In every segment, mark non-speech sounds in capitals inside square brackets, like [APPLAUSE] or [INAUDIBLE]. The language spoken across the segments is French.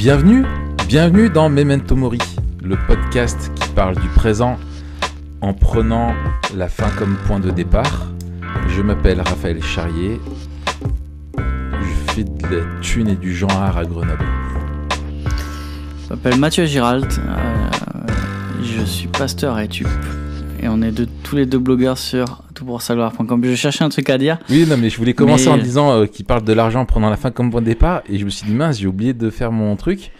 Bienvenue, bienvenue dans Memento Mori, le podcast qui parle du présent en prenant la fin comme point de départ. Je m'appelle Raphaël Charrier, je fais de la thune et du genre à Grenoble. Je m'appelle Mathieu Giralt, euh, je suis pasteur à Etup et on est de, tous les deux blogueurs sur toutpoursagloire.com. Je cherchais un truc à dire. Oui, non, mais je voulais commencer en disant qu'ils euh, qu'il parle de l'argent en prenant la fin comme point de départ, et je me suis dit, mince, j'ai oublié de faire mon truc.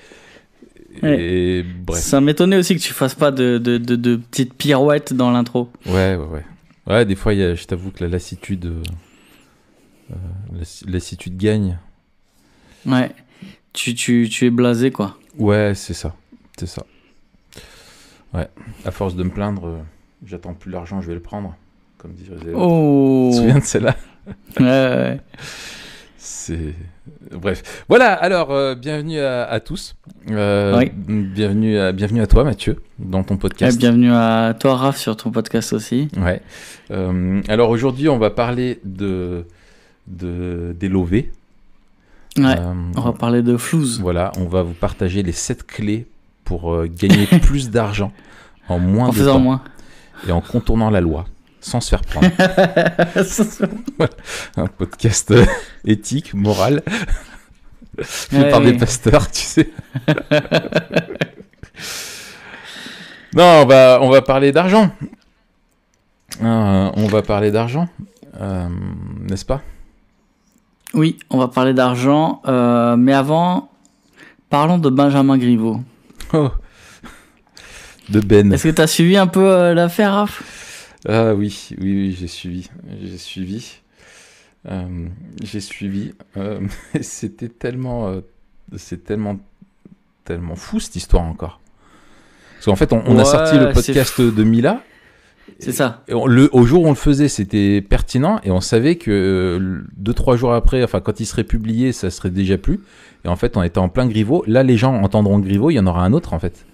Et, bref. Ça m'étonnait aussi que tu fasses pas de, de, de, petites pirouettes dans l'intro. Ouais, ouais, ouais. Ouais, des fois, y a, je t'avoue que la lassitude, euh, euh, la lassitude gagne. Ouais. Tu, tu, tu es blasé, quoi. Ouais, c'est ça. C'est ça. Ouais. À force de me plaindre j'attends plus l'argent, je vais le prendre. Comme disait. Oh Tu te souviens de celle-là Ouais, ouais. C'est. Bref. Voilà, alors, euh, bienvenue à, tous. Euh, oui. bienvenue, à, bienvenue à toi, Mathieu, dans ton podcast. Et bienvenue à toi, Raph, sur ton podcast aussi. Ouais. Euh, alors, aujourd'hui, on va parler de. de des lovés. Ouais, on va parler de flouze. Voilà, on va vous partager les 7 clés pour gagner [LAUGHS] plus d'argent en moins en de faisant moins et en contournant la loi sans se faire prendre. [LAUGHS] Un podcast euh, éthique, moral, [LAUGHS] fait par des pasteurs, tu sais. [LAUGHS] non, va, on va parler d'argent. Euh, on va parler d'argent, euh, n'est-ce pas Oui, on va parler d'argent, mais avant, parlons de Benjamin Griveaux. Oh, ben. Est-ce que tu as suivi un peu euh, l'affaire, Raph Ah oui, oui, oui, j'ai suivi, j'ai suivi, euh, j'ai suivi. Euh, [LAUGHS] c'était tellement, c'est tellement, tellement fou cette histoire encore. Parce qu'en fait, on, a sorti le podcast de Mila. C'est ça. Et au jour où on le faisait, c'était pertinent et on savait que deux trois jours après, enfin quand il serait publié, ça serait déjà plus. Et en fait, on était en plein Griveau. Là, les gens entendront Griveau, il y en aura un autre en fait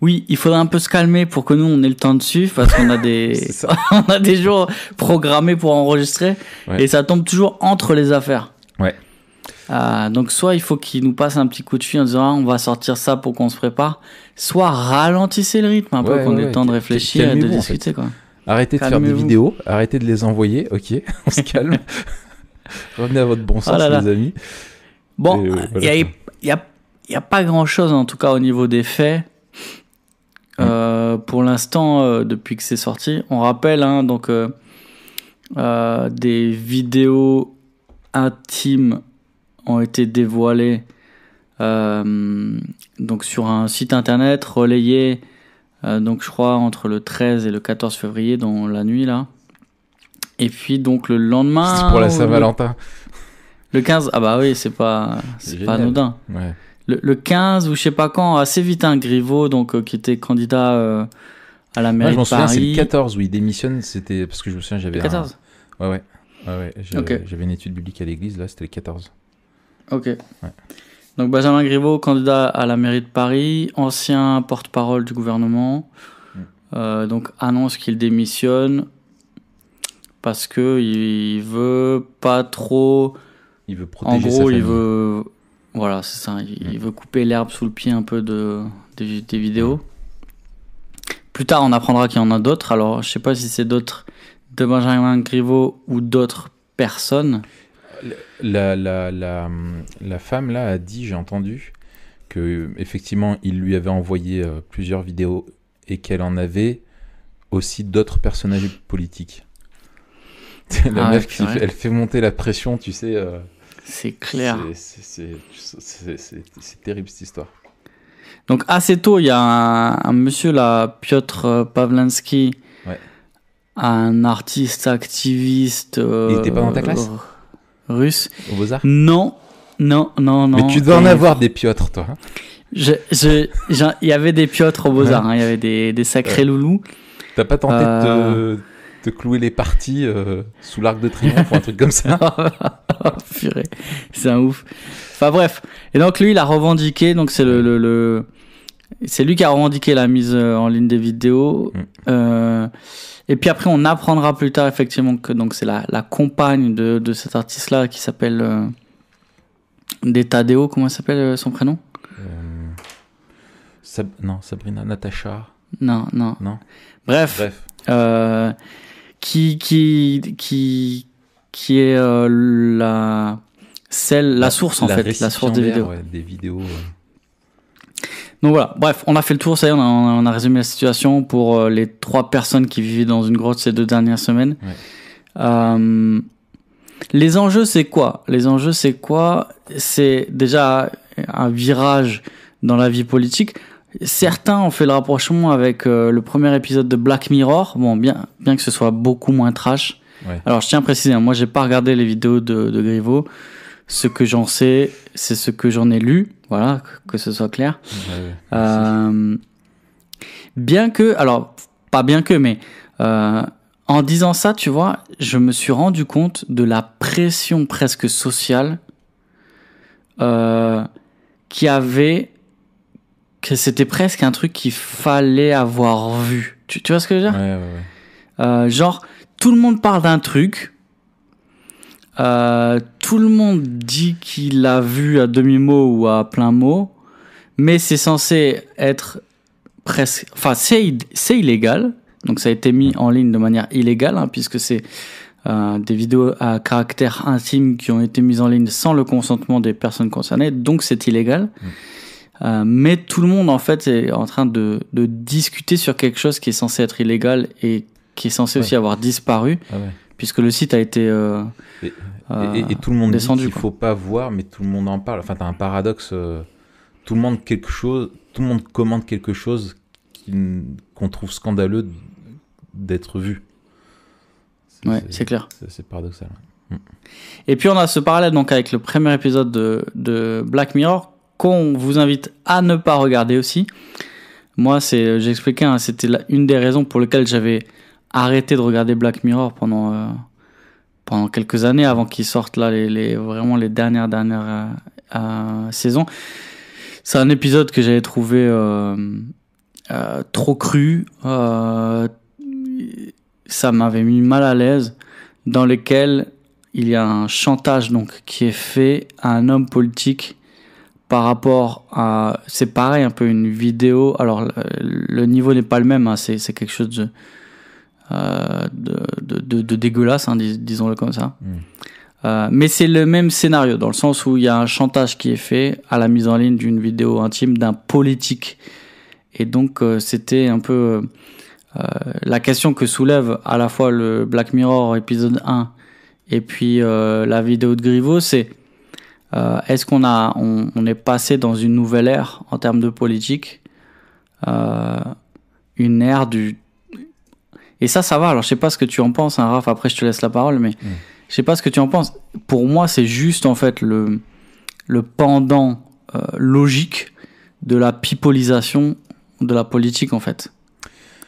oui, il faudrait un peu se calmer pour que nous on ait le temps dessus, parce qu'on a [LAUGHS] des [LAUGHS] on a des jours programmés pour enregistrer et ça tombe toujours entre les affaires. Ouais. Euh, donc soit il faut qu'il nous passe un petit coup de fil en disant on va sortir ça pour qu'on se prépare, soit ralentissez le rythme un peu qu'on ait le temps de réfléchir et de discuter quoi. Arrêtez de faire des vidéos, arrêtez de les envoyer, ok, [LAUGHS] on se calme. Revenez à votre bon oh sens, les amis. Bon, il n'y a, a, pas grand chose en tout cas au niveau des faits. Euh, pour l'instant, euh, depuis que c'est sorti, on rappelle hein, donc euh, des vidéos intimes ont été dévoilées donc sur un site internet relayé donc je crois entre le 13 et le 14 février, dans la nuit là. Et puis donc le lendemain. C'est pour la Saint-Valentin. Le... 15, ah bah oui, c'est pas, c'est pas anodin. Ouais le, 15 ou je sais pas quand, assez vite un hein, donc euh, qui était candidat euh, à la mairie Paris... je m'en souviens, c'est le 14 où il démissionne. C'était parce que je me souviens, j'avais. 14. Ouais, ouais. ouais, ouais J'avais une étude biblique à l'église. Là, c'était le 14. Ok. Donc Benjamin Griveau candidat à la mairie de Paris, ancien porte-parole du gouvernement, mm. euh, donc annonce qu'il démissionne parce que il veut pas trop. Il veut protéger en gros, il veut voilà, c'est ça. Il, mm. veut couper l'herbe sous le pied un peu de, des, vidéos. Mm. Plus tard, on apprendra qu'il y en a d'autres. Alors, je sais pas si c'est d'autres de Benjamin Griveaux ou d'autres personnes. La, la, la, la, femme là a dit, j'ai entendu, que effectivement, il lui avait envoyé euh, plusieurs vidéos et qu'elle en avait aussi d'autres personnages politiques. [LAUGHS] la ah meuf qui elle fait monter la pression, tu sais. Euh, c'est clair. C'est terrible cette histoire. Donc assez tôt, il y a un, monsieur là, Piotr euh, Pavlansky, un artiste activiste. il pas dans ta euh, classe Russe. Au Beaux-Arts Non, non, non, non. Mais tu dois en avoir des Piotr, toi. Hein. Il y avait des Piotr au Beaux-Arts, hein. il y avait des, sacrés loulous. T'as pas tenté de euh, de clouer les parties euh, sous l'arc de triomphe ou un truc comme ça. oh, [LAUGHS] c'est un ouf. Enfin bref, et donc lui il a revendiqué, donc c'est le, c'est lui qui a revendiqué la mise euh, en ligne des vidéos. Mm. Euh, et puis après on apprendra plus tard effectivement que donc c'est la, compagne de, cet artiste là qui s'appelle euh... comment s'appelle son prénom Non, Sabrina, Natacha. Non, non. Non. Bref. Bref. Euh, qui, qui, qui, est euh, la, celle, la source en fait, la source des vidéos. Donc voilà, bref, on a fait le tour, ça y est, on a, résumé la situation pour euh, les trois personnes qui vivaient dans une grotte ces deux dernières semaines. Euh, les enjeux, c'est quoi Les enjeux, c'est quoi C'est déjà un virage dans la vie politique. Certains ont fait le rapprochement avec euh, le premier épisode de Black Mirror, bon, bien, bien que ce soit beaucoup moins trash. Alors je tiens à préciser, hein, moi j'ai pas regardé les vidéos de, de Griveaux. Ce que j'en sais, c'est ce que j'en ai lu, voilà, que, ce soit clair. Euh, bien que, alors pas bien que, mais euh, en disant ça, tu vois, je me suis rendu compte de la pression presque sociale qui avait c'était presque un truc qu'il fallait avoir vu. Tu, vois ce que je veux dire euh, Genre, tout le monde parle d'un truc. Euh, tout le monde dit qu'il l'a vu à demi-mot ou à plein mot, mais c'est censé être presque... Enfin, c'est illégal, donc ça a été mis en ligne de manière illégale, hein, puisque c'est euh, des vidéos à caractère intime qui ont été mises en ligne sans le consentement des personnes concernées, donc c'est illégal. Mm. Euh, mais tout le monde en fait est en train de, discuter sur quelque chose qui est censé être illégal et qui est censé aussi avoir disparu, ah puisque le site a été euh, euh, et, tout le monde descendu, dit qu'il faut pas voir, mais tout le monde en parle. Enfin, t'as un paradoxe. tout le monde quelque chose, tout le monde commande quelque chose qu'on trouve scandaleux d'être vu. Ouais, c'est clair. C'est paradoxal. Et puis on a ce parallèle donc avec le premier épisode de, de Black Mirror qu'on vous invite à ne pas regarder aussi. Moi, c'est, euh, j'expliquais, hein, c'était une des raisons pour lesquelles j'avais arrêté de regarder Black Mirror pendant euh, pendant quelques années avant qu'ils sortent là les, vraiment les dernières dernières euh, saisons. C'est un épisode que j'avais trouvé trop cru. ça m'avait mis mal à l'aise. Dans lequel il y a un chantage donc qui est fait à un homme politique par rapport à... C'est pareil, un peu une vidéo. Alors, le niveau n'est pas le même, hein. c'est, quelque chose de, euh, de, dégueulasse, hein, disons-le comme ça. Hmm. Euh, mais c'est le même scénario, dans le sens où il y a un chantage qui est fait à la mise en ligne d'une vidéo intime d'un politique. Et donc, euh, c'était un peu la question que soulève à la fois le Black Mirror épisode 1 et puis la vidéo de Griveaux, c'est euh, est-ce qu'on a, on, est passé dans une nouvelle ère en termes de politique, euh, une ère du et ça, ça va. Alors, je sais pas ce que tu en penses, hein, Raph. Après, je te laisse la parole, mais mm. je sais pas ce que tu en penses. Pour moi, c'est juste en fait le le pendant euh, logique de la pipolisation de la politique, en fait.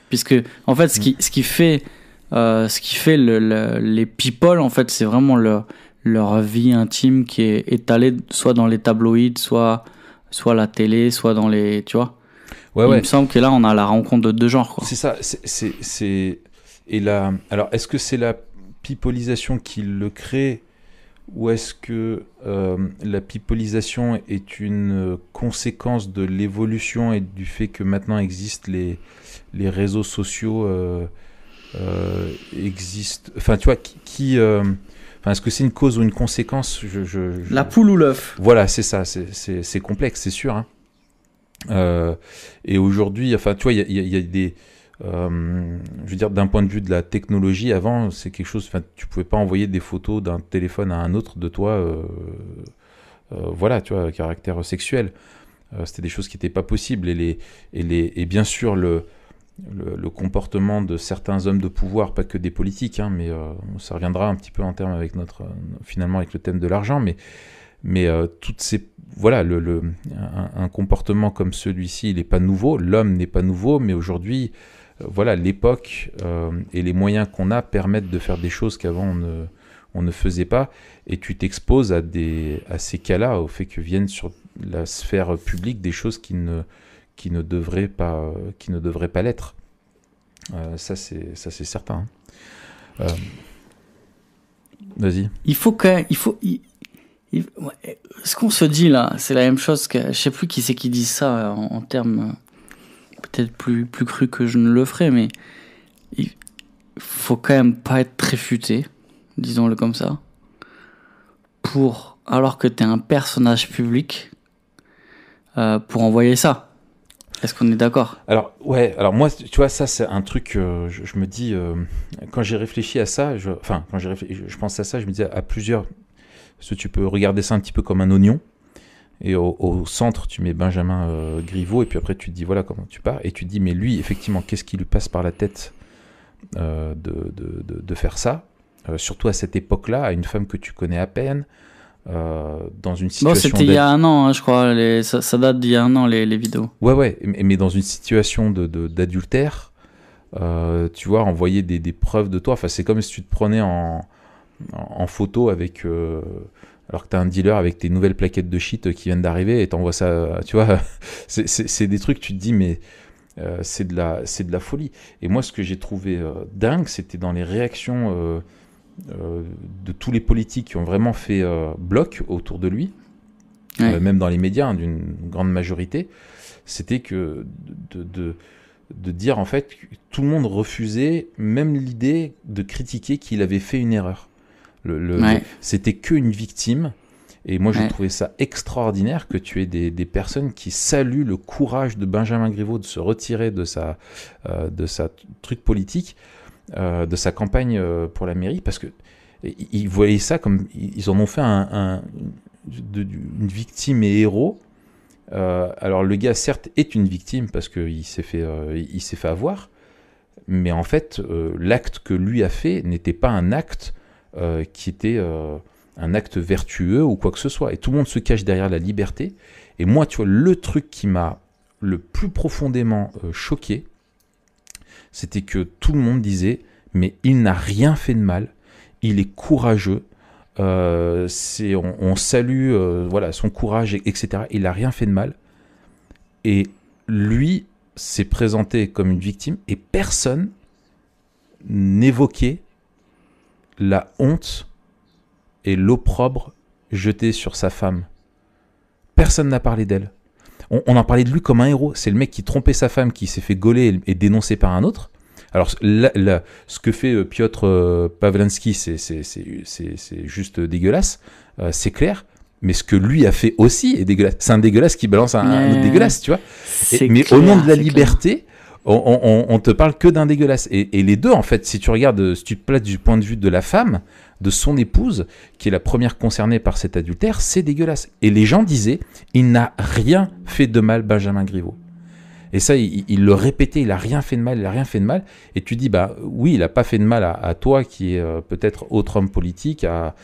Puisque, en fait, ce qui, mm. ce qui fait, ce qui fait le, les people, en fait, c'est vraiment le, leur vie intime qui est étalée soit dans les tabloïds, soit, soit la télé, soit dans les. Tu vois ouais, Il me semble que là, on a la rencontre de deux genres. C'est ça. C'est. Et là. Alors, est-ce que c'est la pipolisation qui le crée ou est-ce que euh, la pipolisation est une euh, conséquence de l'évolution et du fait que maintenant existent les, les réseaux sociaux euh, existent, enfin tu vois qui, qui est-ce que c'est une cause ou une conséquence La poule ou l'œuf Voilà, c'est ça, c'est complexe, c'est sûr. Hein. Euh, et aujourd'hui, enfin, tu vois, il y, a, des. Euh, je veux dire, d'un point de vue de la technologie, avant, c'est quelque chose. Enfin, tu pouvais pas envoyer des photos d'un téléphone à un autre de toi. Euh, voilà, tu vois, caractère sexuel. C'était des choses qui n'étaient pas possibles. et, les, et bien sûr, le, le, comportement de certains hommes de pouvoir, pas que des politiques, hein, mais euh, ça reviendra un petit peu en termes avec notre, euh, finalement avec le thème de l'argent, mais, mais euh, toutes ces, voilà, le, un, comportement comme celui-ci, il n'est pas nouveau, l'homme n'est pas nouveau, mais aujourd'hui, voilà, l'époque et les moyens qu'on a permettent de faire des choses qu'avant on ne, faisait pas, et tu t'exposes à, des, à ces cas-là, au fait que viennent sur la sphère publique des choses qui ne qui ne devrait pas, qui ne devrait pas l'être. Euh, ça, c'est, ça, c'est certain. Hein. Euh, vas-y. Il faut quand il faut, ce qu'on se dit là, c'est la même chose que, je sais plus qui c'est qui dit ça euh, en, termes peut-être plus, plus cru que je ne le ferais, mais il faut quand même pas être très futé, disons-le comme ça, pour, alors que tu es un personnage public, pour envoyer ça. Est-ce qu'on est, d'accord Alors, ouais, alors moi, tu vois, ça, c'est un truc, euh, je, me dis, euh, quand j'ai réfléchi à ça, enfin, quand j'ai je pense à ça, je me dis à, plusieurs, parce que tu peux regarder ça un petit peu comme un oignon, et au, centre, tu mets Benjamin euh, et puis après, tu te dis, voilà comment tu pars, et tu te dis, mais lui, effectivement, qu'est-ce qui lui passe par la tête euh, de, de, faire ça Surtout à cette époque-là, à une femme que tu connais à peine, euh, dans une situation. c'était il y a un an, hein, je crois. Ça, date d'il y a un an, les, vidéos. Ouais, ouais. Mais, mais dans une situation d'adultère, de, d'adultère, euh, tu vois, envoyer des, des, preuves de toi. Enfin, c'est comme si tu te prenais en, en photo avec. Euh, alors que t'as un dealer avec tes nouvelles plaquettes de shit qui viennent d'arriver et t'envoies ça. Tu vois, [LAUGHS] c'est des trucs, tu te dis, mais. c'est de, la, de la folie. Et moi, ce que j'ai trouvé dingue, c'était dans les réactions euh, de tous les politiques qui ont vraiment fait euh, bloc autour de lui, euh, même dans les médias, hein, d'une grande majorité, c'était que de, de, dire en fait que tout le monde refusait même l'idée de critiquer qu'il avait fait une erreur. Le, C'était qu'une victime. Et moi, j'ai trouvé ça extraordinaire que tu aies des, personnes qui saluent le courage de Benjamin Griveaux de se retirer de sa, de sa truc politique euh, de sa campagne euh, pour la mairie parce que ils voyaient ça comme ils en ont fait un, une victime et héros. Euh, alors le gars certes est une victime parce qu'il s'est fait, il s'est fait avoir, mais en fait l'acte que lui a fait n'était pas un acte qui était un acte vertueux ou quoi que ce soit. Et tout le monde se cache derrière la liberté. Et moi, tu vois, le truc qui m'a le plus profondément choqué, c'était que tout le monde disait, mais il n'a rien fait de mal, il est courageux, euh, on, salue euh, voilà, son courage, etc. Il n'a rien fait de mal. Et lui s'est présenté comme une victime et personne n'évoquait la honte et l'opprobre jetés sur sa femme. Personne n'a parlé d'elle on, en parlait de lui comme un héros. C'est le mec qui trompait sa femme, qui s'est fait gauler et, dénoncer par un autre. Alors là, ce que fait euh, Piotr euh, Pavlansky, c'est juste dégueulasse, euh, c'est clair. Mais ce que lui a fait aussi est dégueulasse. C'est un dégueulasse qui balance un, autre dégueulasse, tu vois. mais au nom de la liberté, on, ne te parle que d'un dégueulasse. Et, les deux, en fait, si tu regardes, si tu te places du point de vue de la femme, de son épouse, qui est la première concernée par cet adultère, c'est dégueulasse. Et les gens disaient, il n'a rien fait de mal, Benjamin Griveaux. Et ça, il, le répétait, il n'a rien fait de mal, il n'a rien fait de mal. Et tu dis, bah oui, il n'a pas fait de mal à, toi, qui est euh, peut-être autre homme politique, à,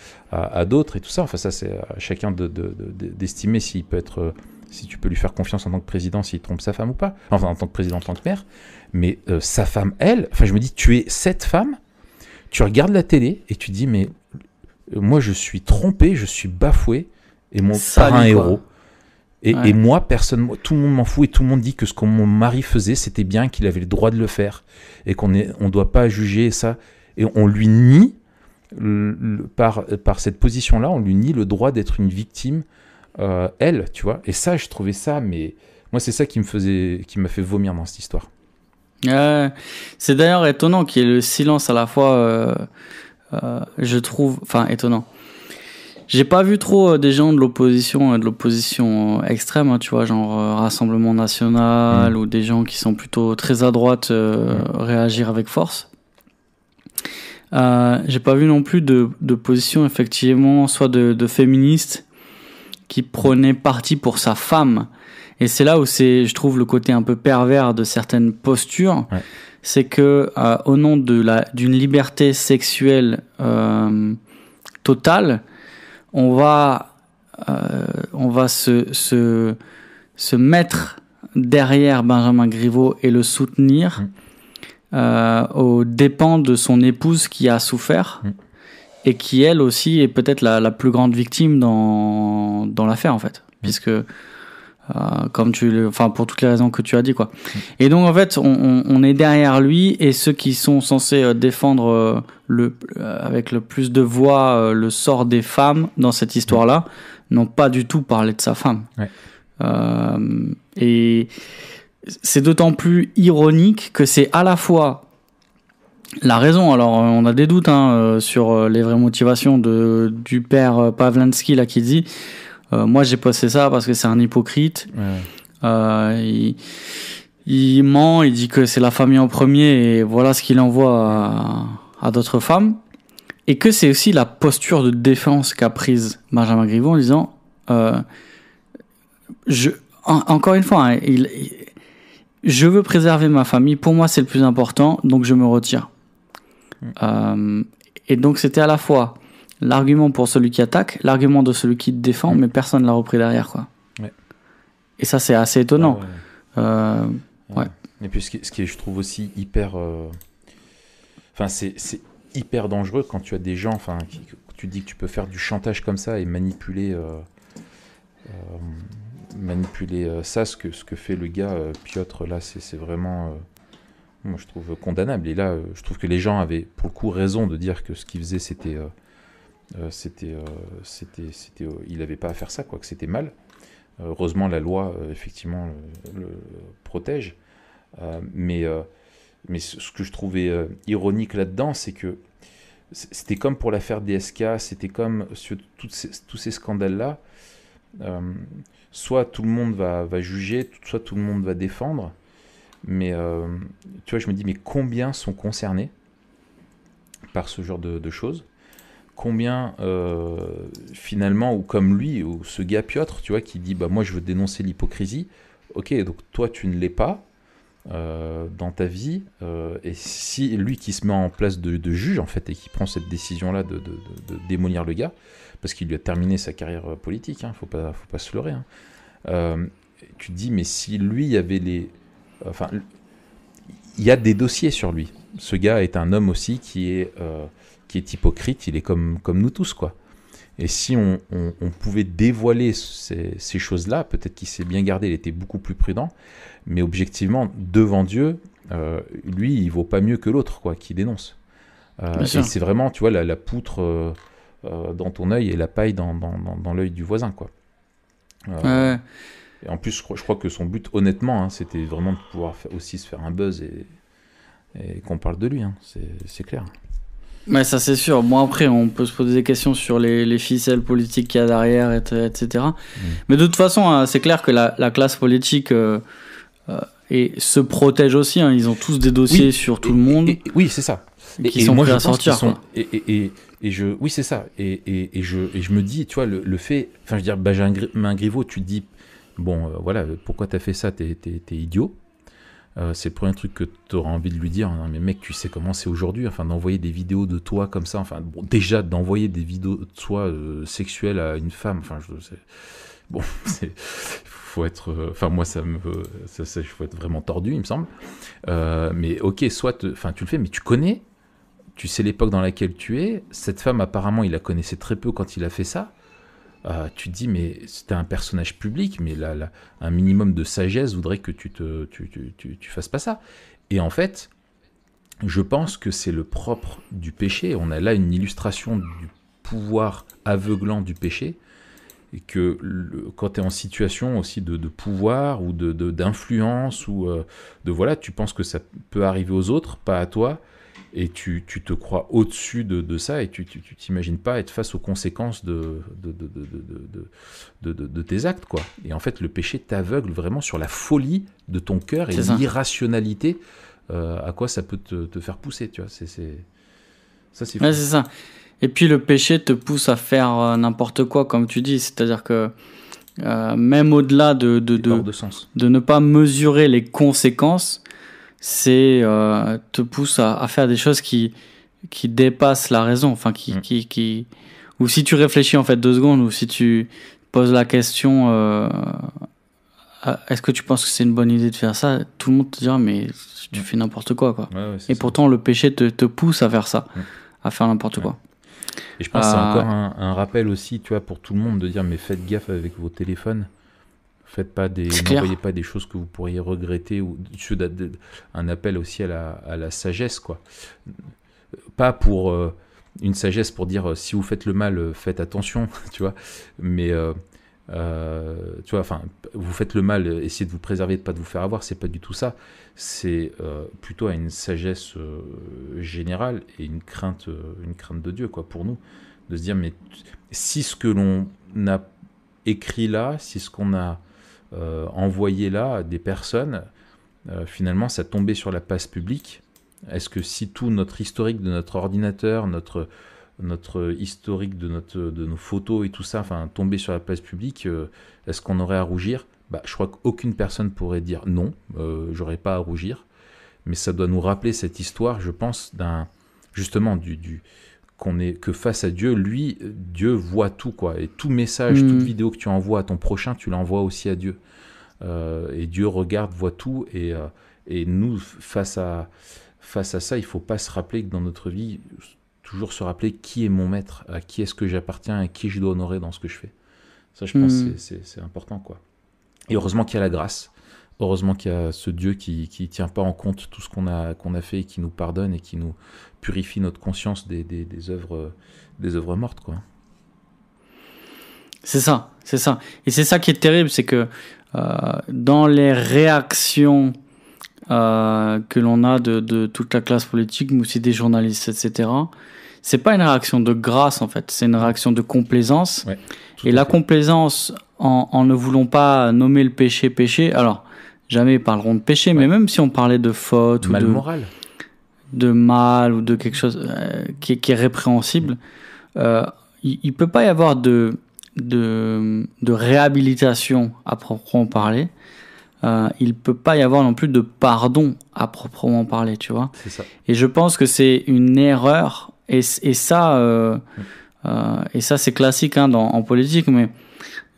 d'autres et tout ça. Enfin, ça, c'est à euh, chacun d'estimer de, s'il peut être. Euh, si tu peux lui faire confiance en tant que président, s'il trompe sa femme ou pas, enfin en tant que président, en tant que maire, mais euh, sa femme, elle, enfin je me dis, tu es cette femme, tu regardes la télé et tu dis, mais euh, moi je suis trompé, je suis bafoué, et mon par héros. Et, moi, personne, tout le monde m'en fout et tout le monde dit que ce que mon mari faisait, c'était bien, qu'il avait le droit de le faire et qu'on ne on doit pas juger ça. Et on lui nie, par, par cette position-là, on lui nie le droit d'être une victime euh, elle, tu vois. Et ça, je trouvais ça, mais moi, c'est ça qui me faisait, qui m'a fait vomir dans cette histoire. c'est d'ailleurs étonnant qu'il y ait le silence à la fois, euh, euh, je trouve, enfin étonnant. J'ai pas vu trop des gens de l'opposition, de l'opposition extrême, hein, tu vois, genre Rassemblement National mm. ou des gens qui sont plutôt très à droite mm. réagir avec force. j'ai pas vu non plus de, position effectivement soit de, de féministes qui prenait parti pour sa femme. Et c'est là où c'est, je trouve, le côté un peu pervers de certaines postures. C'est que, euh, au nom de la, d'une liberté sexuelle euh, totale, on va, euh, on va se, se, se, mettre derrière Benjamin Griveaux et le soutenir mm. aux dépens de son épouse qui a souffert. Mm et qui elle aussi est peut-être la, plus grande victime dans, l'affaire en fait, mm. puisque euh, comme tu enfin pour toutes les raisons que tu as dit quoi. Et donc en fait on, est derrière lui et ceux qui sont censés euh, défendre euh, le avec le plus de voix le sort des femmes dans cette histoire là n'ont pas du tout parlé de sa femme. et c'est d'autant plus ironique que c'est à la fois la raison, alors euh, on a des doutes hein, euh, sur euh, les vraies motivations de, du père Pavlansky là qui dit moi j'ai posté ça parce que c'est un hypocrite. il, ment, il dit que c'est la famille en premier et voilà ce qu'il envoie à, d'autres femmes. Et que c'est aussi la posture de défense qu'a prise Benjamin Griveaux en disant je, encore une fois, hein, je veux préserver ma famille, pour moi c'est le plus important, donc je me retire. Euh, et donc c'était à la fois l'argument pour celui qui attaque, l'argument de celui qui défend, mais personne ne l'a repris derrière. Quoi. Et ça, c'est assez étonnant. Ah euh, et puis, ce qui, est, je trouve aussi hyper. Euh, enfin, c'est hyper dangereux quand tu as des gens, enfin, tu dis que tu peux faire du chantage comme ça et manipuler, manipuler ça, ce que, ce que fait le gars Piotr là, c'est vraiment, moi je trouve condamnable. Et là, euh, je trouve que les gens avaient pour le coup raison de dire que ce qu'il faisait, euh, euh, c'était. c'était, c'était, c'était, il n'avait pas à faire ça, quoi, que c'était mal. heureusement, la loi, effectivement, le, protège. mais, mais ce que je trouvais ironique là-dedans, c'est que c'était comme pour l'affaire DSK, c'était comme sur ces, tous ces scandales-là. soit tout le monde va, va juger, soit tout le monde va défendre. Mais euh, tu vois, je me dis, mais combien sont concernés par ce genre de, choses Combien euh, finalement, ou comme lui, ou ce gars Piotr, tu vois, qui dit, bah moi je veux dénoncer l'hypocrisie. Ok, donc toi tu ne l'es pas euh, dans ta vie. et si lui qui se met en place de, juge en fait et qui prend cette décision là de, de démolir le gars, parce qu'il lui a terminé sa carrière politique, hein, faut pas, faut pas se leurrer. Hein, tu te dis, mais si lui avait les Enfin, il y a des dossiers sur lui. Ce gars est un homme aussi qui est, euh, qui est hypocrite, il est comme, comme nous tous, quoi. Et si on, pouvait dévoiler ces, choses-là, peut-être qu'il s'est bien gardé, il était beaucoup plus prudent, mais objectivement, devant Dieu, euh, lui, il vaut pas mieux que l'autre, quoi, qui dénonce. Euh, c'est vraiment, tu vois, la, poutre dans ton œil et la paille dans, dans, l'œil du voisin, quoi. Et en plus, je crois, que son but, honnêtement, hein, c'était vraiment de pouvoir faire, aussi se faire un buzz et, et qu'on parle de lui, hein. c'est clair. Mais ça, c'est sûr. Bon, après, on peut se poser des questions sur les, ficelles politiques qu'il y a derrière, etc. Mm. Mais de toute façon, hein, c'est clair que la, classe politique. Euh, euh, et se protège aussi. Ils ont tous des dossiers sur tout le monde. oui, c'est ça. Qui sont moi, je à sortir. Sont, et, je, oui, c'est ça. Et, je, je me dis, tu vois, le, fait, enfin, je veux dire, Benjamin Griveaux, tu dis bon, euh, voilà, pourquoi t'as fait ça, t'es idiot. Euh, c'est le premier truc que tu envie de lui dire. non hein. mais mec, tu sais comment c'est aujourd'hui. Enfin, d'envoyer des vidéos de toi comme ça. Enfin, déjà, d'envoyer des vidéos de toi euh, sexuelles à une femme. Enfin, je, sais bon, [LAUGHS] c'est. Faut être, enfin moi ça me, ça, ça, faut être vraiment tordu il me semble. mais ok, soit, enfin tu le fais, mais tu connais, tu sais l'époque dans laquelle tu es. Cette femme apparemment il la connaissait très peu quand il a fait ça. Euh, tu te dis, mais c'était un personnage public, mais là, un minimum de sagesse voudrait que tu te, tu, fasses pas ça. Et en fait, je pense que c'est le propre du péché. On a là une illustration du pouvoir aveuglant du péché. Et que quand tu es en situation aussi de, pouvoir ou d'influence, de, ou euh, de voilà, tu penses que ça peut arriver aux autres, pas à toi et tu, te crois au-dessus de, ça et tu t'imagines pas être face aux conséquences de, de, tes actes. quoi. Et en fait, le péché t'aveugle vraiment sur la folie de ton cœur et l'irrationalité euh, à quoi ça peut te, faire pousser. Tu vois, c'est ça, c'est ça. Et puis le péché te pousse à faire euh, n'importe quoi, comme tu dis. C'est-à-dire que euh, même au-delà de, de, de ne pas mesurer les conséquences, c'est euh, te pousse à, faire des choses qui qui dépassent la raison, enfin qui, mm. qui, qui ou si tu réfléchis en fait deux secondes ou si tu poses la question euh, est-ce que tu penses que c'est une bonne idée de faire ça Tout le monde te dira mais tu mm. fais n'importe quoi quoi. Et pourtant le péché te, te, pousse à faire ça, mm. à faire n'importe quoi. Et je pense que c'est euh, encore un, un, rappel aussi, tu vois, pour tout le monde de dire mais faites gaffe avec vos téléphones. Faites pas des, pas des choses que vous pourriez regretter ou un appel aussi à la, à la sagesse quoi. Pas pour euh, une sagesse pour dire euh, si vous faites le mal, euh, faites attention, [LAUGHS] tu vois. Mais tu vois, enfin, vous faites le mal, essayez de vous préserver, de pas de vous faire avoir, c'est pas du tout ça. C'est plutôt à une sagesse générale et une crainte, une crainte de Dieu, quoi, pour nous, de se dire mais si ce que l'on a écrit là, si ce qu'on a euh, envoyer là des personnes, euh, finalement, ça tombait sur la place publique. Est-ce que si tout notre historique de notre ordinateur, notre, notre historique de, notre, de nos photos et tout ça, enfin, tomber sur la place publique, euh, est-ce qu'on aurait à rougir bah, Je crois qu'aucune personne pourrait dire non, j'aurais pas à rougir. Mais ça doit nous rappeler cette histoire, je pense, d'un justement du, du, qu'on est que face à Dieu, lui, Dieu voit tout quoi. Et tout message, toute hmm. vidéo que tu envoies à ton prochain, tu l'envoies aussi à Dieu. Euh, et Dieu regarde, voit tout. Euh, et, nous, face à, face à ça, il faut pas se rappeler que dans notre vie, toujours se rappeler qui est mon maître, à qui est-ce que j'appartiens, à qui je dois honorer dans ce que je fais. Ça, je pense, hmm. c'est important quoi. Et heureusement qu'il y a la grâce. Heureusement qu'il y a ce Dieu qui ne tient pas en compte tout ce qu'on a, qu'on a fait et qui nous pardonne et qui nous purifie notre conscience des, des, des œuvres, des œuvres mortes. quoi. C'est ça, c'est ça. Et c'est ça qui est terrible, c'est que euh, dans les réactions euh, que l'on a de, de, toute la classe politique, mais aussi des journalistes, etc., c'est pas une réaction de grâce en fait, c'est une réaction de complaisance. et la complaisance en, ne voulant pas nommer le péché péché. Alors, jamais ils parleront de péché, mais même si on parlait de faute ou de moral. de mal ou de quelque chose euh, qui, est répréhensible, euh, il, ne peut pas y avoir de, de, réhabilitation à proprement parler. Il euh, il peut pas y avoir non plus de pardon à proprement parler, tu vois. Et je pense que c'est une erreur. Et, ça, et ça c'est classique hein, en politique, mais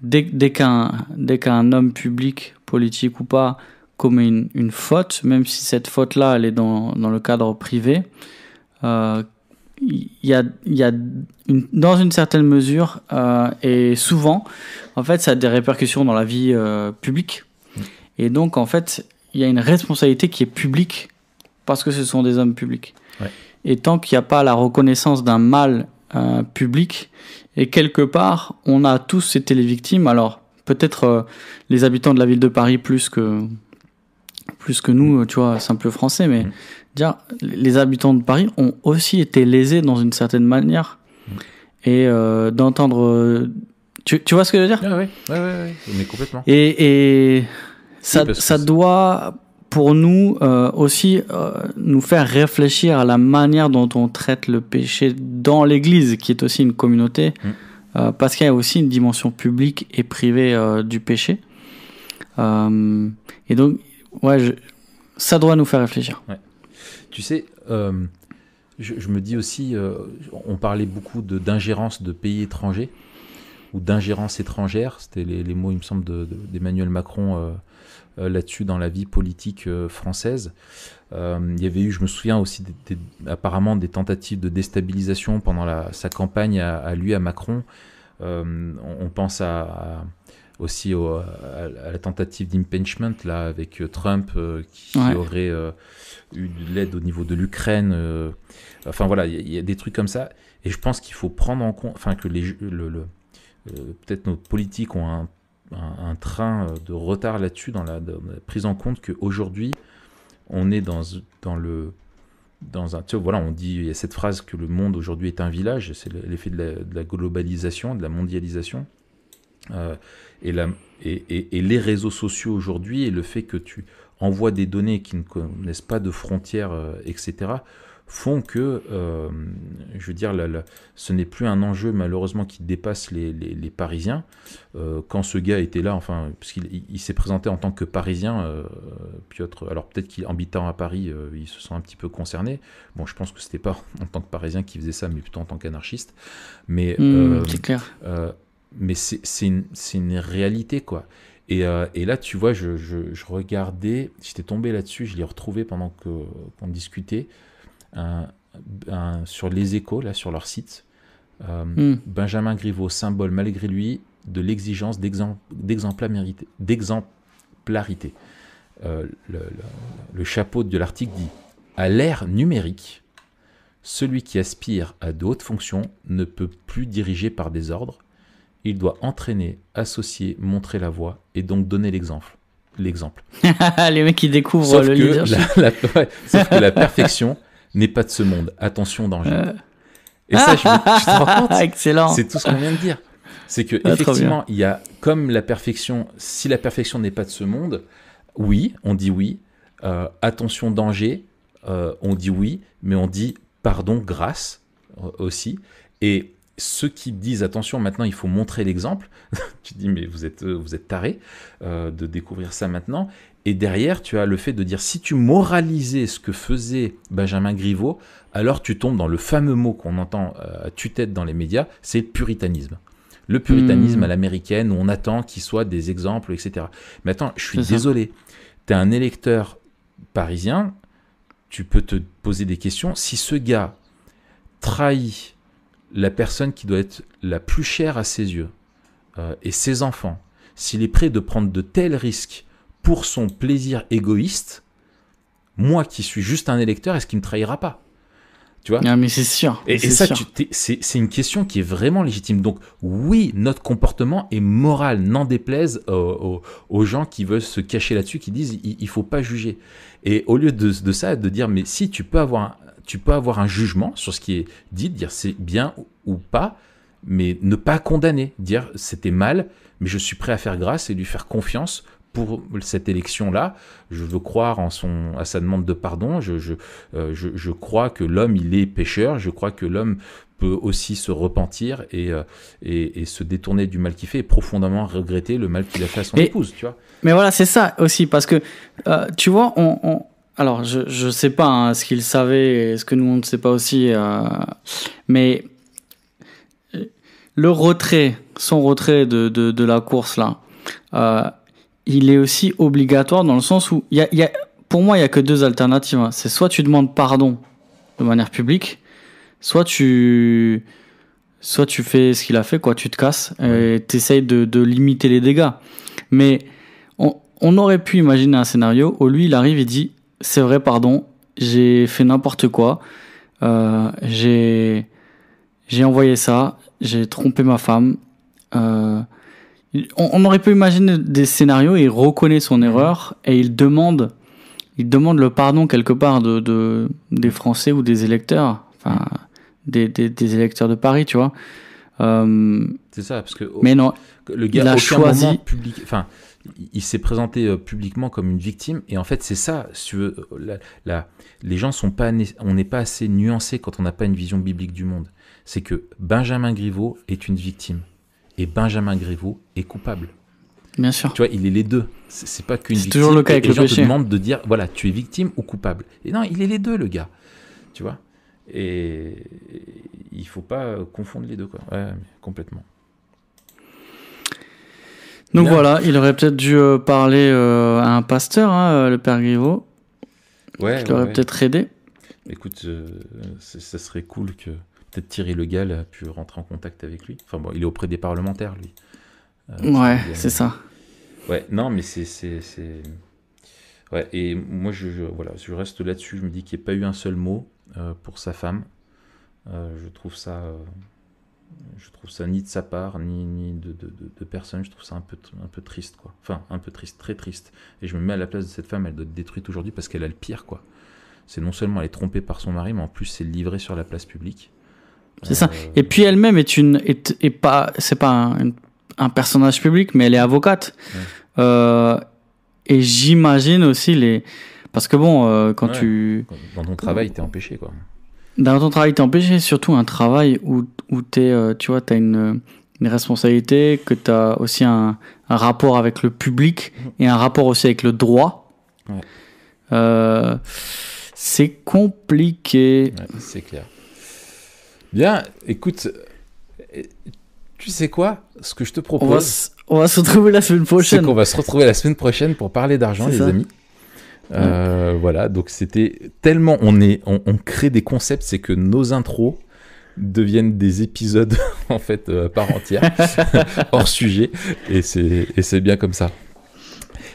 dès, dès qu'un homme public, politique ou pas, commet une, une faute, même si cette faute-là, elle est dans, dans, le cadre privé, euh, il y a, il y a dans une certaine mesure euh, et souvent, en fait, ça a des répercussions dans la vie euh, publique. Mm. Et donc, en fait, il y a une responsabilité qui est publique parce que ce sont des hommes publics. Et tant qu'il n'y a pas la reconnaissance d'un mal public, et quelque part, on a tous été les victimes. Alors, peut-être euh, les habitants de la ville de Paris plus que, plus que nous, tu vois, simple Français, mais mm. les habitants de Paris ont aussi été lésés dans une certaine manière. Mm. Et euh, d'entendre. Tu, vois ce que je veux dire Oui, Oui, oui, mais complètement. Et, ça, ça doit pour nous euh, aussi euh, nous faire réfléchir à la manière dont on traite le péché dans l'Église, qui est aussi une communauté, mm. euh, parce qu'il y a aussi une dimension publique et privée du péché. et donc, ouais, ça doit nous faire réfléchir. Tu sais, je, me dis aussi, on parlait beaucoup d'ingérence de, pays étrangers ou d'ingérence étrangère, c'était les, mots, il me semble, d'Emmanuel de, Macron euh, là-dessus dans la vie politique euh, française. Euh, il y avait eu, je me souviens aussi, apparemment des tentatives de déstabilisation pendant sa campagne à, lui, à Macron. On, pense à, aussi à, la tentative d'impeachment là avec Trump qui, aurait eu de l'aide au niveau de l'Ukraine. enfin voilà, il y, a des trucs comme ça. Et je pense qu'il faut prendre en compte, enfin que les, peut-être nos politiques ont un un, train euh, de retard là-dessus dans, la, prise en compte qu'aujourd'hui, on est dans, dans le dans un, tu voilà, on dit, il y a cette phrase que le monde aujourd'hui est un village, c'est l'effet de, la globalisation, de la mondialisation. Euh, et, les réseaux sociaux aujourd'hui, et le fait que tu envoies des données qui ne connaissent pas de frontières, euh, etc., font que, euh, je veux dire, ce n'est plus un enjeu malheureusement qui dépasse les, les, Parisiens. Euh, quand ce gars était là, enfin, parce qu'il il, s'est présenté en tant que Parisien, euh, alors peut-être qu'en habitant à Paris, euh, il se sent un petit peu concerné. Bon, je pense que c'était pas [LAUGHS] en tant que Parisien qui faisait ça, mais plutôt en tant qu'anarchiste. Mais mmh, c'est clair. mais c'est une, réalité, quoi. Et, et, là, tu vois, je, je, je regardais, j'étais tombé là-dessus, je l'ai retrouvé pendant qu'on discutait sur les échos, là, sur leur site. Euh, hmm. Benjamin Griveaux, symbole malgré lui de l'exigence d'exemplarité. Euh, le, chapeau de l'article dit À l'ère numérique, celui qui aspire à de hautes fonctions ne peut plus diriger par des ordres Il doit entraîner, associer, montrer la voie et donc donner l'exemple. L'exemple. [LAUGHS] les mecs qui découvrent le leadership. que la perfection n'est pas de ce monde. Attention, danger. Euh. Et ça, je, te rends compte. [LAUGHS] Excellent. C'est tout ce qu'on vient de dire. C'est que ah, effectivement, il y a comme la perfection. Si la perfection n'est pas de ce monde, oui, on dit oui. Euh, attention, danger. Euh, on dit oui, mais on dit pardon, grâce aussi. Et ceux qui disent attention, maintenant il faut montrer l'exemple, [LAUGHS] tu dis mais vous êtes vous êtes taré de découvrir ça maintenant. Et derrière, tu as le fait de dire si tu moralisais ce que faisait Benjamin Griveaux, alors tu tombes dans le fameux mot qu'on entend euh, à tue-tête dans les médias, c'est puritanisme le puritanisme hmm. à l'américaine où on attend qu'il soit des exemples, etc. Mais attends, je suis désolé. Tu es un électeur parisien, tu peux te poser des questions. Si ce gars trahit la personne qui doit être la plus chère à ses yeux euh, et ses enfants, s'il est prêt de prendre de tels risques pour son plaisir égoïste, moi qui suis juste un électeur, est-ce qu'il me trahira pas tu vois non, ah, mais c'est sûr. Et, ça, c'est une question qui est vraiment légitime. Donc oui, notre comportement est moral, n'en déplaise aux, gens qui veulent se cacher là-dessus, qui disent il, faut pas juger. Et au lieu de, ça, de dire mais si tu peux avoir tu peux avoir un jugement sur ce qui est dit, dire c'est bien ou pas, mais ne pas condamner, dire c'était mal, mais je suis prêt à faire grâce et lui faire confiance pour cette élection-là. Je veux croire en son, à sa demande de pardon. Je, euh, je, je, crois que l'homme, il est pécheur. Je crois que l'homme peut aussi se repentir euh, et, et, se détourner du mal qu'il fait et profondément regretter le mal qu'il a fait à son épouse, tu vois. Mais voilà, c'est ça aussi, parce que, euh, tu vois, on, alors je ne sais pas hein, ce qu'il savait ce que nous, on ne sait pas aussi, mais le retrait, son retrait de, de, de la course, là, il est aussi obligatoire dans le sens où, pour moi, il n'y a que deux alternatives. Hein. C'est soit tu demandes pardon de manière publique, soit tu, soit tu fais ce qu'il a fait, quoi, tu te casses et t'essayes de, de limiter les dégâts. Mais on, aurait pu imaginer un scénario où lui, il arrive et dit C'est vrai, pardon, j'ai fait n'importe quoi, euh, j'ai envoyé ça, j'ai trompé ma femme. Euh, on, aurait pu imaginer des scénarios, il reconnaît son mhm. erreur et il demande, il demande le pardon quelque part de, des Français ou des électeurs, enfin mhm. des, électeurs de Paris, tu vois. Euh, c'est ça, parce que mais non, le gars il a choisi. il s'est présenté euh, publiquement comme une victime, et en fait, c'est ça. les gens sont pas, on n'est pas assez nuancé quand on n'a pas une vision biblique du monde. C'est que Benjamin Griveaux est une victime et Benjamin Grévaux est coupable. Bien sûr. Tu vois, il est les deux. C'est pas qu'une victime. C'est toujours le cas avec te de dire, voilà, tu es victime ou coupable. Et non, il est les deux, le gars. Tu vois Et il faut pas confondre les deux, quoi. Ouais, complètement. Donc voilà, il aurait peut-être dû euh, parler euh, à un pasteur, hein, euh, le père Griveaux. Ouais. Qui aurait peut-être aidé. Écoute, ça serait cool que peut-être Thierry Le Gall a pu rentrer en contact avec lui. Enfin bon, il est auprès des parlementaires, lui. Euh, ouais, c'est ça. Ouais, non, mais c'est. Ouais, et moi, je, voilà, je reste là-dessus. Je me dis qu'il n'y a pas eu un seul mot euh, pour sa femme. Euh, je trouve ça. je trouve ça ni de sa part, ni, ni de, de, personne. Je trouve ça un peu, un peu triste, quoi. Enfin, un peu triste, très triste. Et je me mets à la place de cette femme. Elle doit être détruite aujourd'hui parce qu'elle a le pire, quoi. C'est non seulement elle est trompée par son mari, mais en plus, c'est livré sur la place publique. C'est ça. Et puis elle-même est une pas c'est pas un, personnage public, mais elle est avocate. Euh, et j'imagine aussi les parce que bon euh, quand tu dans ton travail t'es empêché quoi. Dans ton travail t'es empêché, surtout un travail où où euh, tu vois t'as une une responsabilité, que tu as aussi un, rapport avec le public et un rapport aussi avec le droit. c'est compliqué. c'est clair. Bien, écoute, tu sais quoi Ce que je te propose. On va, se, retrouver la semaine prochaine. C'est qu'on va se retrouver la semaine prochaine pour parler d'argent, les amis. Euh, voilà, donc c'était tellement on est, on, crée des concepts, c'est que nos intros deviennent des épisodes [LAUGHS] en fait euh, par entière, [LAUGHS] hors sujet, et c'est bien comme ça.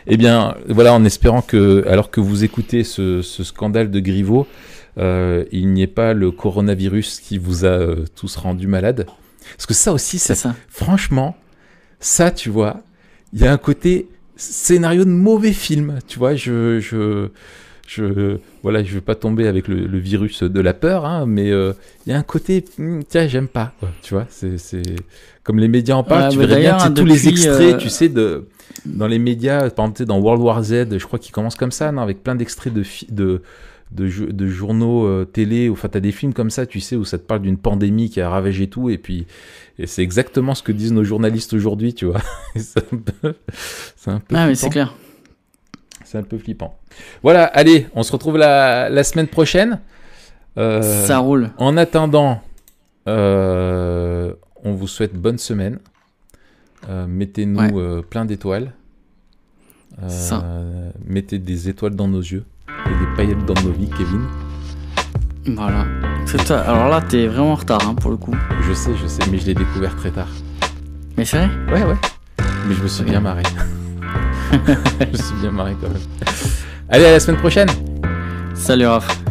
Eh bien, voilà, en espérant que, alors que vous écoutez ce, ce scandale de Griveaux, euh, il n'y ait pas le coronavirus qui vous a euh, tous rendu malade. Parce que ça aussi, ça. franchement, ça, tu vois, il y a un côté scénario de mauvais film, tu vois, je... je je voilà, je veux pas tomber avec le, virus de la peur, hein, mais euh, il y a un côté, hmm, tiens, j'aime pas, tu vois, c'est comme les médias en parlent, tu verrais bien hein, tous les extraits, tu sais, de dans les médias, par exemple, dans World War Z, je crois qu'il commence comme ça, non, avec plein d'extraits de, de de, de journaux euh, télé, enfin t'as des films comme ça, tu sais, où ça te parle d'une pandémie qui a ravagé tout, et puis c'est exactement ce que disent nos journalistes aujourd'hui, tu vois. [LAUGHS] c'est un peu, c'est ah, clair. un peu flippant. Voilà, allez, on se retrouve la, semaine prochaine. Euh, ça roule. En attendant, euh, on vous souhaite bonne semaine. Mettez-nous plein d'étoiles. mettez des étoiles dans nos yeux. Et des paillettes dans nos vies, Kevin. Voilà. Alors là, t'es vraiment en retard hein, pour le coup. Je sais, je sais, mais je l'ai découvert très tard. Mais c'est vrai Ouais, ouais. Mais je me suis bien marré. [LAUGHS] [LAUGHS] je me suis bien marré quand même. Allez, à la semaine prochaine. Salut Raph.